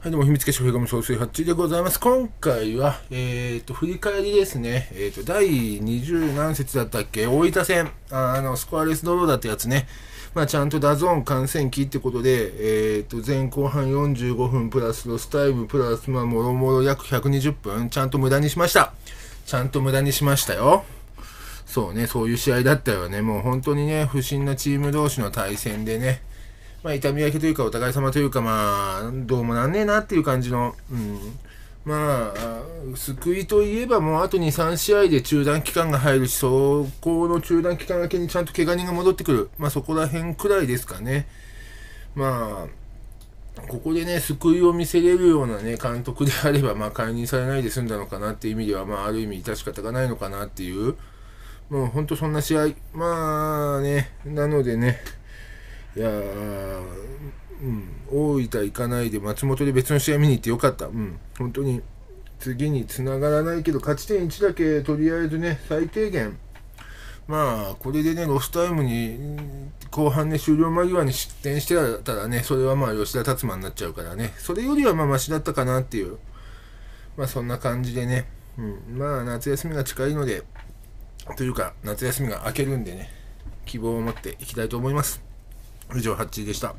はい、どうも、秘密結社フェガム総帥ハッでございます。今回は、えっ、ー、と、振り返りですね。えっ、ー、と、第20何節だったっけ大分戦あ、あの、スコアレスドローだったやつね。まあ、ちゃんとダゾーン観戦期ってことで、えっ、ー、と、前後半45分プラスロスタイムプラス、まあ、もろもろ約120分、ちゃんと無駄にしました。ちゃんと無駄にしましたよ。そうね、そういう試合だったよね。もう本当にね、不審なチーム同士の対戦でね、まあ、痛み分けというか、お互い様というか、まあ、どうもなんねえなっていう感じの、うん。まあ、救いといえばもうあと2、3試合で中断期間が入るし、そこの中断期間明けにちゃんと怪我人が戻ってくる。まあそこら辺くらいですかね。まあ、ここでね、救いを見せれるようなね、監督であれば、まあ解任されないで済んだのかなっていう意味では、まあある意味致し方がないのかなっていう、もうほんとそんな試合。まあね、なのでね、いやうん、大分行かないで松本で別の試合見に行ってよかった、うん、本当に次につながらないけど勝ち点1だけとりあえずね最低限まあこれでねロスタイムに後半ね終了間際に失点してたらねそれはまあ吉田達馬になっちゃうからねそれよりはまあマシだったかなっていうまあそんな感じでね、うん、まあ夏休みが近いのでというか夏休みが明けるんでね希望を持っていきたいと思います。以上、ハッチーでした。